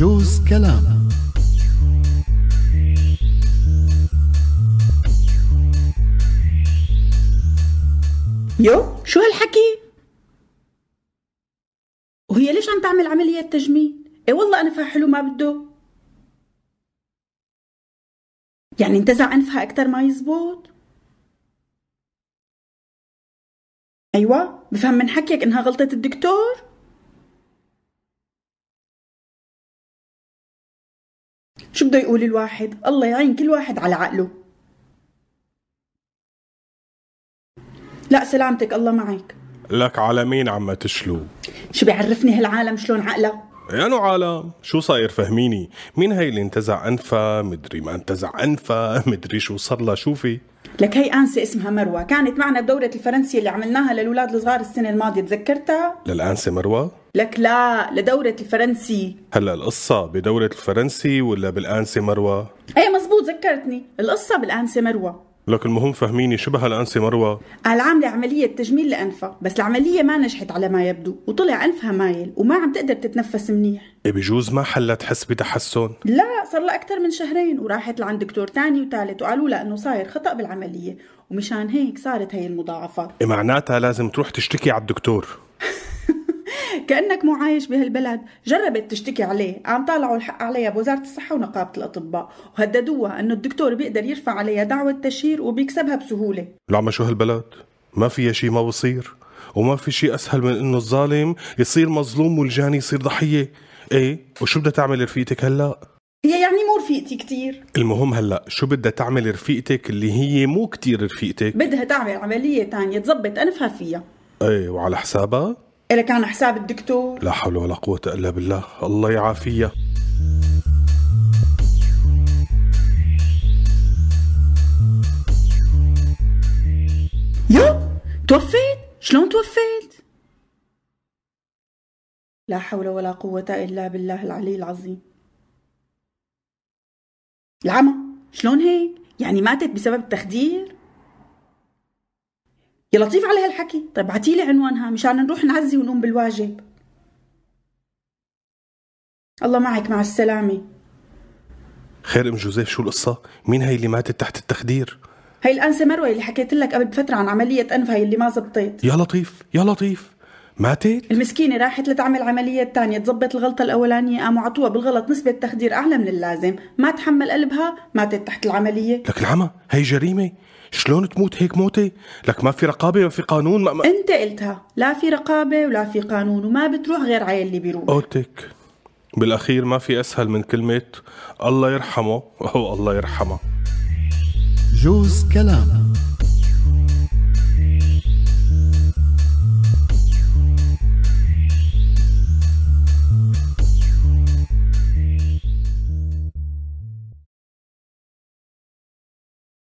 بجوز كلام يو شو هالحكي؟ وهي ليش عم تعمل عملية تجميل؟ اي والله أنفها حلو ما بده يعني انتزع أنفها أكثر ما يزبط؟ أيوة بفهم من حكيك إنها غلطة الدكتور؟ شو بده يقول الواحد الله يعين كل واحد على عقله لا سلامتك الله معك لك على مين عم تشلو شو بيعرفني هالعالم شلون عقلها يا نو عالم شو صاير فهميني مين هي اللي انتزع انفا مدري ما انتزع انفا مدري شو صار لها شوفي لك هي انسه اسمها مروه كانت معنا بدوره الفرنسي اللي عملناها للاولاد الصغار السنه الماضيه تذكرتها للانسه مروه لك لا لدورة الفرنسي هلا القصة بدورة الفرنسي ولا بالأنسة مروة؟ ايه مزبوط ذكرتني القصة بالأنسة مروة لك المهم فهميني شو بها الأنسة مروة؟ قال عاملة عملية تجميل لأنفها بس العملية ما نجحت على ما يبدو وطلع أنفها مايل وما عم تقدر تتنفس منيح إيه بجوز ما حلا تحس بتحسن؟ لا صار لها أكثر من شهرين وراحت لعند دكتور ثاني وثالث وقالوا لها إنه صاير خطأ بالعملية ومشان هيك صارت هي المضاعفات إيه معناتها لازم تروح تشتكي على الدكتور كأنك مو عايش بهالبلد جربت تشتكي عليه عم طالعوا الحق عليها بوزارة الصحة ونقابة الأطباء وهددوها أنه الدكتور بيقدر يرفع عليها دعوة تشهير وبيكسبها بسهولة العمى شو هالبلد ما فيها شيء ما بصير وما في شيء أسهل من أنه الظالم يصير مظلوم والجاني يصير ضحية إيه وشو بدها تعمل رفيقتك هلأ هي يعني مو رفيقتي كتير المهم هلا شو بدها تعمل رفيقتك اللي هي مو كتير رفيقتك بدها تعمل عملية تانية تزبط أنفها فيها ايه وعلى حسابها إلك عن حساب الدكتور لا حول ولا قوة إلا بالله الله يعافيها يو توفيت شلون توفيت لا حول ولا قوة إلا بالله العلي العظيم العمى شلون هيك يعني ماتت بسبب التخدير يا لطيف على هالحكي طيب لي عنوانها مشان نروح نعزي ونقوم بالواجب الله معك مع السلامة خير ام جوزيف شو القصة؟ مين هي اللي ماتت تحت التخدير؟ هي الأنسة مروة اللي حكيت لك قبل فترة عن عملية انف هي اللي ما زبطت يا لطيف يا لطيف ماتت؟ المسكينة راحت لتعمل عملية تانية تزبط الغلطة الأولانية قاموا عطوها بالغلط نسبة تخدير أعلى من اللازم ما تحمل قلبها ماتت تحت العملية لك العمى هي جريمة شلون تموت هيك موتة؟ لك ما في رقابة ما في قانون ما, ما... أنت قلتها لا في رقابة ولا في قانون وما بتروح غير عيل اللي بيروح أوتك بالأخير ما في أسهل من كلمة الله يرحمه أو الله يرحمها جوز كلام